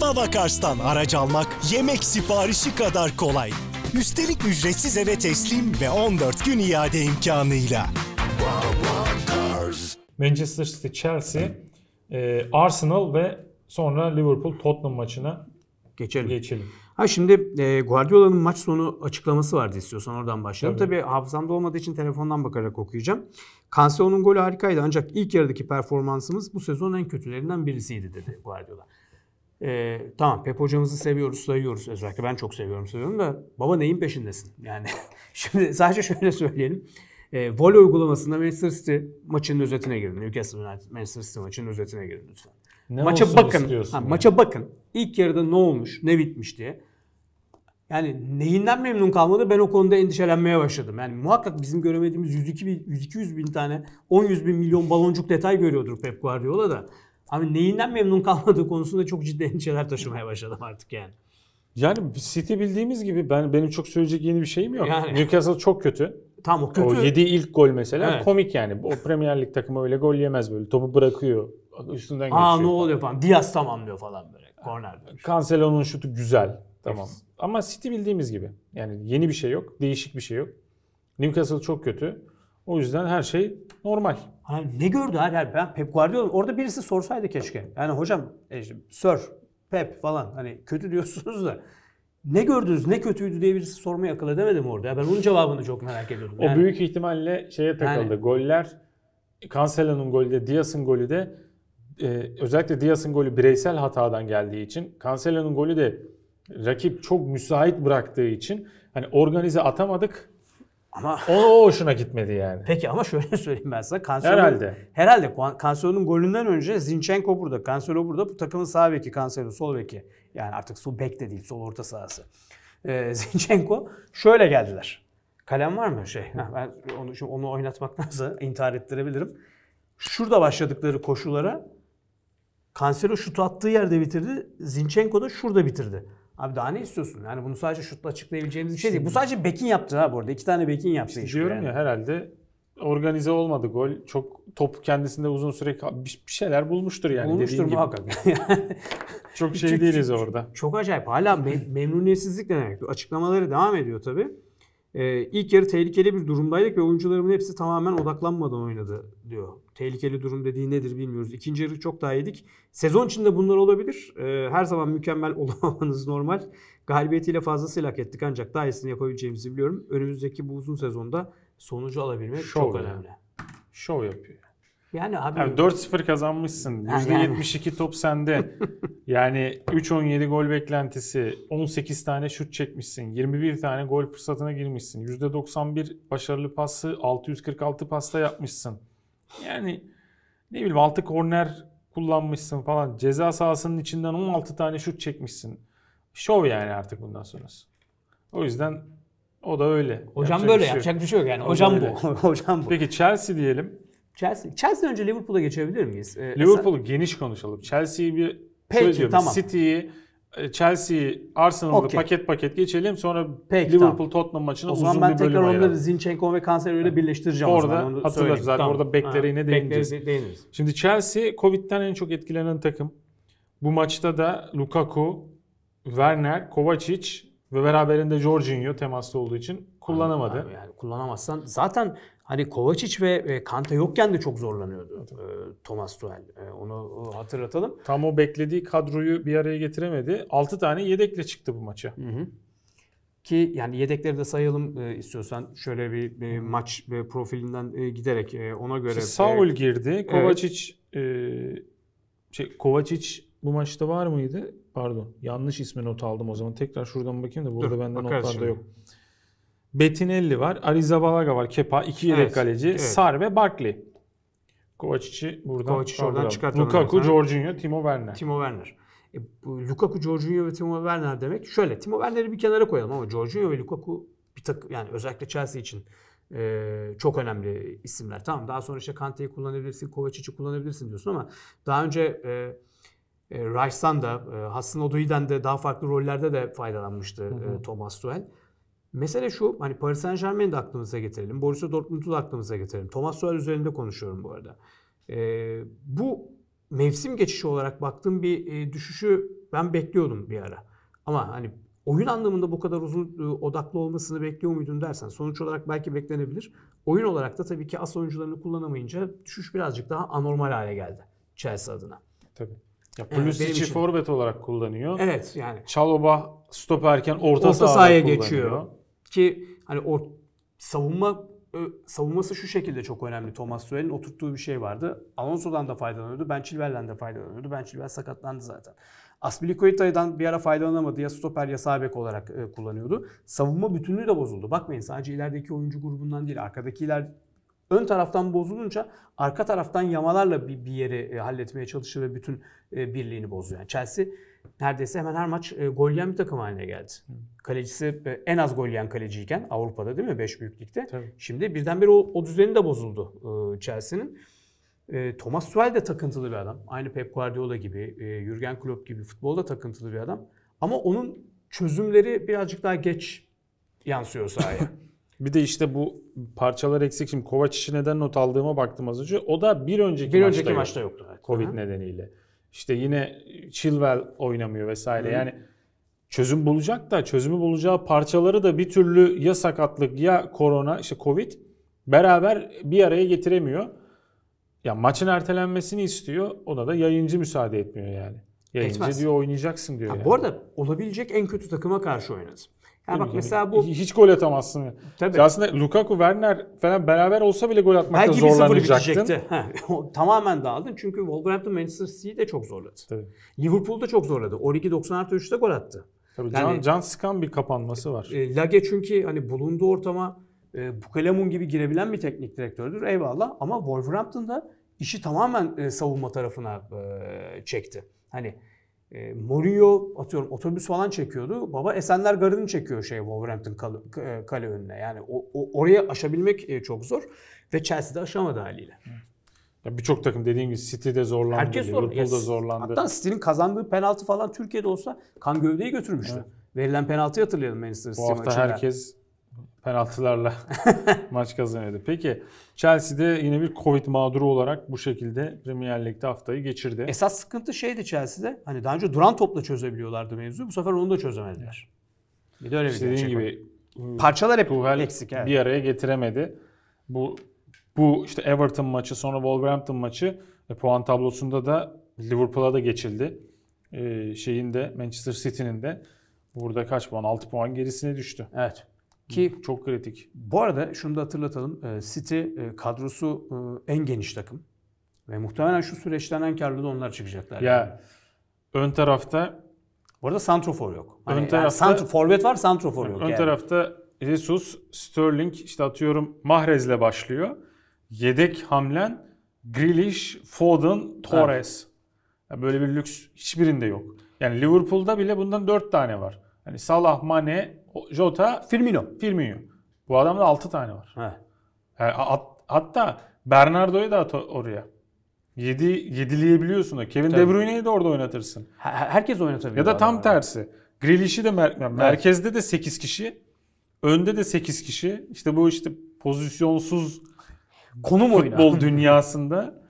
Baba aracı almak yemek siparişi kadar kolay. Üstelik ücretsiz eve teslim ve 14 gün iade imkanıyla. Manchester City, Chelsea, e, Arsenal ve sonra Liverpool Tottenham maçına geçelim. geçelim. Ha şimdi e, Guardiola'nın maç sonu açıklaması vardı istiyorsan oradan başlayalım. Tabii. Tabii hafızamda olmadığı için telefondan bakarak okuyacağım. Cancelo'nun golü harikaydı ancak ilk yarıdaki performansımız bu sezon en kötülerinden birisiydi dedi Guardiola. E, tamam Pep hocamızı seviyoruz, sayıyoruz. Özellikle ben çok seviyorum, seviyorum da baba neyin peşindesin? Yani şimdi sadece şöyle söyleyelim. E, voley uygulamasında Manchester City maçının özetine girin. Newcastle United Manchester City maçının özetine girin lütfen. Ne maça bakın. Ha, yani. maça bakın. İlk yarıda ne olmuş, ne bitmiş diye. Yani neyinden memnun kalmadı ben o konuda endişelenmeye başladım. Yani muhakkak bizim göremediğimiz 102 bin, 100, bin tane 10 100 bin milyon baloncuk detay görüyordur Pep Guardiola da. Abi neyinden memnun kalmadığı konusunda çok ciddi endişeler taşımaya başladım artık yani. Yani City bildiğimiz gibi ben benim çok söyleyecek yeni bir şeyim yok. Yani. Newcastle çok kötü. Tam o kötü. O yediği ilk gol mesela evet. komik yani. O Premier Lig takımı öyle gol yemez böyle. Topu bırakıyor. Üstünden geçiyor. Aa ne falan. oluyor falan. Diaz tamamlıyor falan böyle. Korner dönüş. Cancelo'nun şutu güzel. Tamam. Ama City bildiğimiz gibi. Yani yeni bir şey yok. Değişik bir şey yok. Newcastle çok kötü. O yüzden her şey normal. Ha, ne gördü her her ben Pep Guardiola orada birisi sorsaydı keşke. Yani hocam e, Sir Pep falan hani kötü diyorsunuz da ne gördünüz ne kötüydü diye birisi sormayı akıl edemedim orada. Ben onun cevabını çok merak ediyorum. Yani, o büyük ihtimalle şeye takıldı. Yani, goller Cancelo'nun golü de Diaz'ın golü de e, özellikle Diaz'ın golü bireysel hatadan geldiği için Cancelo'nun golü de rakip çok müsait bıraktığı için hani organize atamadık ama o, o hoşuna gitmedi yani. Peki ama şöyle söyleyeyim ben size. Cancelo, herhalde. Herhalde Cancelo'nun golünden önce Zinchenko burada, Cancelo burada. Bu takımın sağ beki, Cancelo sol beki. Yani artık sol bek de değil, sol orta sahası. Ee, Zinchenko şöyle geldiler. Kalem var mı şey? Ha, ben onu, şimdi onu oynatmaktansa intihar ettirebilirim. Şurada başladıkları koşulara Cancelo şutu attığı yerde bitirdi. Zinchenko da şurada bitirdi. Abi daha ne istiyorsun? Yani bunu sadece şutla açıklayabileceğimiz bir şey değil. Bu sadece Bekin yaptı ha bu arada. İki tane Bekin yaptı. İşte diyorum yani. ya herhalde organize olmadı gol. Çok top kendisinde uzun süre bir şeyler bulmuştur yani. Bulmuştur muhakkak. çok şey çok, değiliz çok, orada. Çok acayip. Hala mem memnuniyetsizlik demek. Açıklamaları devam ediyor tabii. E, ilk yarı tehlikeli bir durumdaydık ve oyuncularımın hepsi tamamen odaklanmadan oynadı diyor. Tehlikeli durum dediği nedir bilmiyoruz. İkinci yarı çok daha iyiydik. Sezon içinde bunlar olabilir. E, her zaman mükemmel olamamanız normal. Galibiyetiyle fazlasıyla hak ettik ancak daha iyisini yapabileceğimizi biliyorum. Önümüzdeki bu uzun sezonda sonucu alabilmek Show çok yani. önemli. Şov yapıyor. Yani abi yani 4-0 kazanmışsın. %72 yani. top sende. yani 3-17 gol beklentisi, 18 tane şut çekmişsin, 21 tane gol fırsatına girmişsin. %91 başarılı pası, 646 pasta yapmışsın. Yani ne bileyim 6 korner kullanmışsın falan. Ceza sahasının içinden 16 tane şut çekmişsin. Şov yani artık bundan sonrası. O yüzden o da öyle. Hocam yapacak böyle şey yapacak bir şey yok yani. Hocam bu. Hocam bu. Peki Chelsea diyelim. Chelsea. Chelsea önce Liverpool'a geçebilir miyiz? Ee, Liverpool'u geniş konuşalım. Chelsea'yi bir Peki, tamam. City'yi, e, Chelsea'yi, Arsenal'ı okay. paket paket geçelim. Sonra Peki, Liverpool tamam. Tottenham maçını uzun bir bölüm ayıralım. O zaman ben tekrar onları Zinchenko ve Kanser ile birleştireceğim. Orada hatırlarız zaten tamam. orada beklere yine değineceğiz. Şimdi Chelsea Covid'den en çok etkilenen takım. Bu maçta da Lukaku, Werner, Kovacic ve beraberinde Jorginho temaslı olduğu için kullanamadı. Abi yani kullanamazsan zaten Hani Kovacic ve Kanta yokken de çok zorlanıyordu e, Thomas Tuchel. E, onu e, hatırlatalım. Tam o beklediği kadroyu bir araya getiremedi. 6 tane yedekle çıktı bu maça. Hı hı. Ki yani yedekleri de sayalım istiyorsan. Şöyle bir e, maç e, profilinden giderek ona göre. İşte Saul girdi. Kovacic evet. şey, Kovacic bu maçta var mıydı? Pardon. Yanlış ismi not aldım o zaman. Tekrar şuradan bakayım da burada Dur, bende notlarda şimdi. yok. Betinelli var, Arizabalaga var, Kepa, iki yedek evet, kaleci, evet. Sar ve Barkley. Kovacic'i buradan Kovacic'i oradan çıkartalım. Lukaku, Jorginho, Timo Werner. Timo Werner. E, bu, Lukaku, Jorginho ve Timo Werner demek. Şöyle Timo Werner'i bir kenara koyalım ama Jorginho ve Lukaku bir tak yani özellikle Chelsea için e, çok önemli isimler. Tamam daha sonra işte Kante'yi kullanabilirsin, Kovacic'i kullanabilirsin diyorsun ama daha önce e, e, Rice'dan da, e, Hassan Odui'den de daha farklı rollerde de faydalanmıştı hı hı. E, Thomas Tuchel. Mesele şu, hani Paris Saint Germain'i de aklımıza getirelim. Borussia Dortmund'u da aklımıza getirelim. Thomas Suarez üzerinde konuşuyorum bu arada. Ee, bu mevsim geçişi olarak baktığım bir e, düşüşü ben bekliyordum bir ara. Ama hani oyun anlamında bu kadar uzun e, odaklı olmasını bekliyor muydun dersen sonuç olarak belki beklenebilir. Oyun olarak da tabii ki as oyuncularını kullanamayınca düşüş birazcık daha anormal hale geldi Chelsea adına. Tabii. Ya ee, Pulisic'i evet, forvet olarak kullanıyor. Evet yani. Çaloba stoperken orta, orta sahaya, sahaya geçiyor. Ki hani o savunma savunması şu şekilde çok önemli Thomas Tuchel'in oturttuğu bir şey vardı. Alonso'dan da faydalanıyordu. Ben Chilwell'den de faydalanıyordu. Ben Chilwell sakatlandı zaten. Aspilicueta'dan bir ara faydalanamadı. Ya stoper ya sabek olarak e, kullanıyordu. Savunma bütünlüğü de bozuldu. Bakmayın sadece ilerideki oyuncu grubundan değil arkadakiler ön taraftan bozulunca arka taraftan yamalarla bir, bir yeri e, halletmeye çalışır ve bütün e, birliğini bozuyor. Yani Chelsea neredeyse hemen her maç e, gol yiyen bir takım haline geldi. Kalecisi e, en az gol yiyen kaleciyken Avrupa'da değil mi? 5 büyüklükte. Tabii. Şimdi birdenbire o, o düzeni de bozuldu e, Chelsea'nin. E, Thomas Tuchel de takıntılı bir adam. Aynı Pep Guardiola gibi, Jürgen Klopp gibi futbolda takıntılı bir adam. Ama onun çözümleri birazcık daha geç yansıyor sahaya. bir de işte bu parçalar eksik. Şimdi Kovacic'i neden not aldığıma baktım az önce. O da bir önceki bir maçta önceki yok. maçta yoktu. Evet. Covid Hı-hı. nedeniyle. İşte yine Chilwell oynamıyor vesaire. Hı. Yani çözüm bulacak da çözümü bulacağı parçaları da bir türlü ya sakatlık ya korona işte covid beraber bir araya getiremiyor. Ya maçın ertelenmesini istiyor. Ona da yayıncı müsaade etmiyor yani. Yayıncı Etmez. diyor oynayacaksın diyor. Ha, yani. Bu arada olabilecek en kötü takıma karşı oynadı. Ha bak mesela bu hiç gol atamazsın. Tabii. Aslında Lukaku, Werner falan beraber olsa bile gol atmakta Belki zorlanacaktın. Belki Tamamen dağıldın çünkü Wolverhampton Manchester City'yi de çok zorladı. Tabii. Liverpool da çok zorladı. Origi 90 3'te gol attı. Tabii yani, can, can sıkan bir kapanması var. E, Lage çünkü hani bulunduğu ortama e, Bukelemun gibi girebilen bir teknik direktördür eyvallah ama Wolverhampton da işi tamamen e, savunma tarafına e, çekti. Hani e, Mourinho atıyorum otobüs falan çekiyordu. Baba Esenler Garı'nı çekiyor şey Wolverhampton kale, kale önüne. Yani o, o, oraya aşabilmek e, çok zor ve Chelsea de aşamadı haliyle. Ya birçok takım dediğim gibi City de zorlandı, Herkes zor. Liverpool'da zorlandı. Hatta City'nin kazandığı penaltı falan Türkiye'de olsa kan gövdeyi götürmüştü. Evet. Verilen penaltıyı hatırlayalım Manchester City Bu hafta maçında. herkes penaltılarla maç kazanıyordu. Peki Chelsea'de yine bir Covid mağduru olarak bu şekilde Premier Lig'de haftayı geçirdi. Esas sıkıntı şeydi Chelsea'de. Hani daha önce duran topla çözebiliyorlardı mevzuyu. Bu sefer onu da çözemediler. Bir de öyle işte bir gerçek gibi Parçalar hep Tuhal eksik. Evet. Bir araya getiremedi. Bu bu işte Everton maçı sonra Wolverhampton maçı ve puan tablosunda da Liverpool'a da geçildi. E, şeyin de Manchester City'nin de burada kaç puan? 6 puan gerisine düştü. Evet. Ki çok kritik. Bu arada şunu da hatırlatalım. Ee, City e, kadrosu e, en geniş takım. Ve muhtemelen şu süreçten en karlı da onlar çıkacaklar. Ya ön tarafta Bu arada santrofor yok. Hani ön yani tarafta santro, forvet var, santrofor yani yok. Ön yani. tarafta Jesus, Sterling işte atıyorum Mahrez'le başlıyor. Yedek hamlen Grealish, Foden, Torres. Evet. Yani böyle bir lüks hiçbirinde yok. Yani Liverpool'da bile bundan 4 tane var. Hani Salah, Mane, Jota, Firmino. Firmino. Bu adamda 6 tane var. He. at, hatta Bernardo'yu da at oraya. 7 yedi, 7'leyebiliyorsun da. Kevin Tabii. De Bruyne'yi de orada oynatırsın. Her, herkes oynatabilir. Ya da tam tersi. Grealish'i de mer- evet. merkezde de 8 kişi, önde de 8 kişi. İşte bu işte pozisyonsuz konum futbol oynar. dünyasında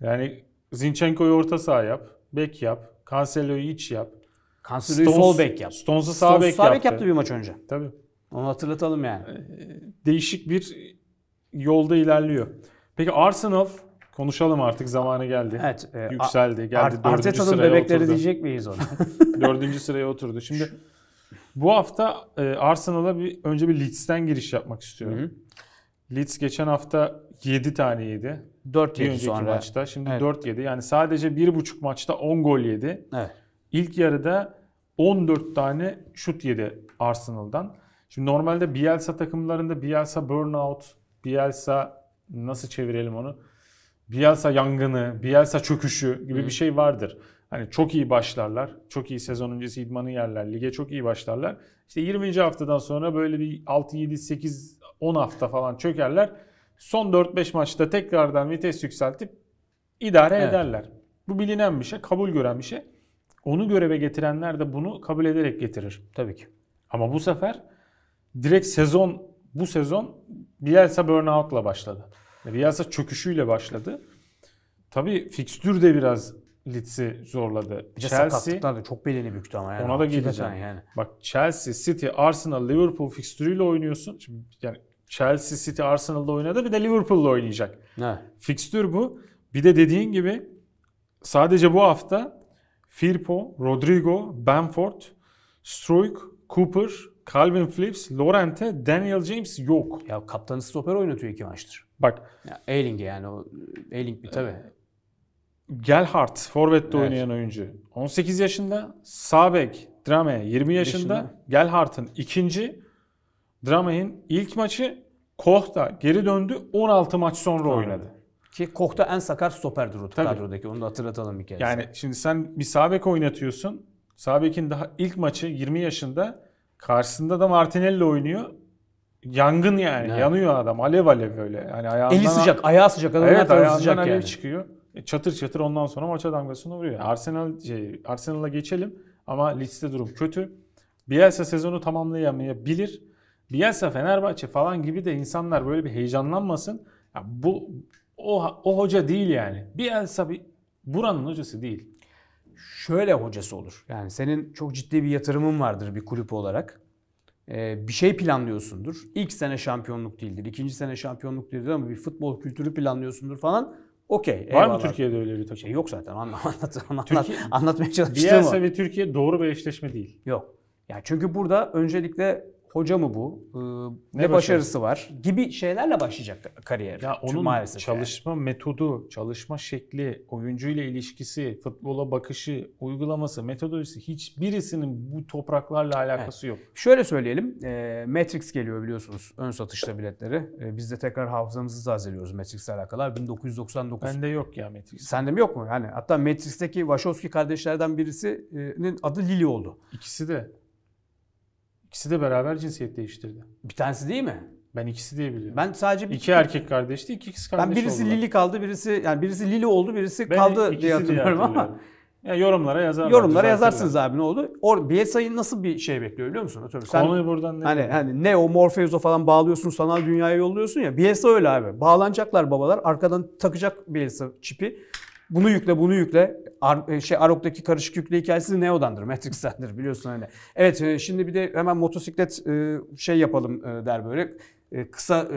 yani Zinchenko'yu orta saha yap, bek yap, Cancelo'yu iç yap. Cancelo'yu sol bek yaptı. Stones'u sağ bek yaptı. Sağ bek yaptı bir maç önce. Tabii. Onu hatırlatalım yani. Ee, değişik bir yolda ilerliyor. Peki Arsenal konuşalım artık zamanı geldi. Evet. E, Yükseldi. Geldi Ar- dördüncü Arteta'nın sıraya bebekleri oturdu. diyecek miyiz ona? dördüncü sıraya oturdu. Şimdi bu hafta e, Arsenal'a bir önce bir Leeds'ten giriş yapmak istiyorum. Hı-hı. Leeds geçen hafta 7 tane yedi. 4 yedi sonra. maçta. Şimdi evet. 4 yedi. Yani sadece 1,5 maçta 10 gol yedi. Evet. İlk yarıda 14 tane şut yedi Arsenal'dan. Şimdi normalde Bielsa takımlarında Bielsa burnout, Bielsa nasıl çevirelim onu? Bielsa yangını, Bielsa çöküşü gibi Hı. bir şey vardır. Hani çok iyi başlarlar. Çok iyi sezon öncesi idmanı yerler. Lige çok iyi başlarlar. İşte 20. haftadan sonra böyle bir 6, 7, 8, 10 hafta falan çökerler. Son 4-5 maçta tekrardan vites yükseltip idare evet. ederler. Bu bilinen bir şey, kabul gören bir şey onu göreve getirenler de bunu kabul ederek getirir tabii ki. Ama bu sefer direkt sezon bu sezon Bielsa burnout'la başladı. Bielsa çöküşüyle başladı. Tabii fikstür de biraz Leeds'i zorladı. Bir Chelsea da çok belini büktü ama yani. Ona da geleceğim. Yani. Bak Chelsea, City, Arsenal, Liverpool fikstürüyle oynuyorsun. Şimdi yani Chelsea, City, Arsenal'da oynadı bir de Liverpool'la oynayacak. Ne? Fikstür bu. Bir de dediğin gibi sadece bu hafta Firpo, Rodrigo, Bamford, Struik, Cooper, Calvin Phillips, Lorente, Daniel James yok. Ya kaptanı stoper oynatıyor iki maçtır. Bak. Ya Eiling'e yani o Eiling bir tabii. Ee, Gelhart forvette evet. oynayan oyuncu. 18 yaşında Sabek, Drame 20 yaşında. yaşında. Gelhart'ın ikinci, Drame'in ilk maçı Koh da geri döndü 16 maç sonra oynadı. Ki Kokta en sakar stoperdir o Tabii. kadrodaki. Onu da hatırlatalım bir kere. Yani şimdi sen bir sabek oynatıyorsun. Sabek'in daha ilk maçı 20 yaşında. Karşısında da Martinelli oynuyor. Yangın yani. Evet. Yanıyor adam. Alev alev böyle. Yani ayağından, Eli sıcak, ayağı sıcak. adam evet, ayağından sıcak alev yani. çıkıyor. E, çatır çatır ondan sonra maça damgasını vuruyor. Yani Arsenal şey, Arsenal'a geçelim ama liste durum kötü. Bielsa sezonu tamamlayamayabilir. Bielsa Fenerbahçe falan gibi de insanlar böyle bir heyecanlanmasın. Ya bu o, o hoca değil yani. Bir El Sabi buranın hocası değil. Şöyle hocası olur. Yani senin çok ciddi bir yatırımın vardır bir kulüp olarak. Ee, bir şey planlıyorsundur. İlk sene şampiyonluk değildir. ikinci sene şampiyonluk değildir ama bir futbol kültürü planlıyorsundur falan. Okey. Var mı Türkiye'de öyle bir takım? Şey yok zaten. Anlat, anlat, anlat, Türkiye, anlatmaya çalıştığım Bielsa o. ve Türkiye doğru bir eşleşme değil. Yok. Yani çünkü burada öncelikle hoca mı bu? Ee, ne, ne başarısı var? Gibi şeylerle başlayacak kariyer. Ya onun maalesef çalışma yani. metodu, çalışma şekli, oyuncuyla ilişkisi, futbola bakışı, uygulaması, metodolojisi hiçbirisinin bu topraklarla alakası evet. yok. Şöyle söyleyelim. E, Matrix geliyor biliyorsunuz ön satışta biletleri. E, biz de tekrar hafızamızı tazeliyoruz Matrix'le alakalı. 1999. Bende yok ya Matrix. Sende mi yok mu? Yani hatta Matrix'teki Wachowski kardeşlerden birisinin adı Lily oldu. İkisi de. İkisi de beraber cinsiyet değiştirdi. Bir tanesi değil mi? Ben ikisi diye biliyorum. Ben sadece bir... iki erkek kardeşti, iki kız kardeş Ben birisi oldular. Lili kaldı, birisi yani birisi Lili oldu, birisi ben kaldı diye hatırlıyorum, diye hatırlıyorum ama ya yorumlara yazar. Yorumlara yazarsınız abi ne oldu? Or Bielsa'yı nasıl bir şey bekliyor biliyor musun? Atıyorum, sen, Konuyu buradan ne? Hani, yani? hani Neo, Morpheus'a falan bağlıyorsun, sanal dünyaya yolluyorsun ya. Bielsa öyle abi. Bağlanacaklar babalar. Arkadan takacak Bielsa çipi. Bunu yükle, bunu yükle. Ar e, şey Arok'taki karışık yüklü hikayesi de Neo'dandır, Matrix'tendir biliyorsun öyle. Evet e, şimdi bir de hemen motosiklet e, şey yapalım der böyle kısa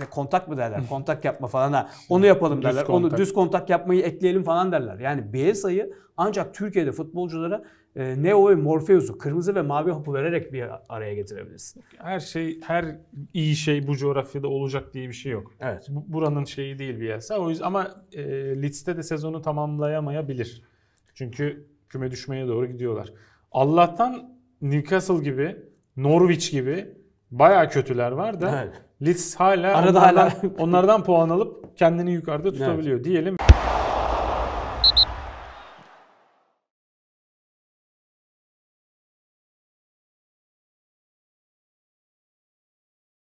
e, kontak mı derler? Kontak yapma falan ha. Onu yapalım düz derler. Kontak. Onu düz kontak yapmayı ekleyelim falan derler. Yani B Bielsa'yı ancak Türkiye'de futbolculara e, Neo ve Morpheus'u kırmızı ve mavi hapı vererek bir araya getirebilirsin. Her şey her iyi şey bu coğrafyada olacak diye bir şey yok. Evet. buranın şeyi değil Bielsa. O yüzden ama e, Leeds'te de sezonu tamamlayamayabilir. Çünkü küme düşmeye doğru gidiyorlar. Allah'tan Newcastle gibi, Norwich gibi baya kötüler var da evet. Leeds hala Arada onlardan, hala... onlardan puan alıp kendini yukarıda tutabiliyor. Evet. Diyelim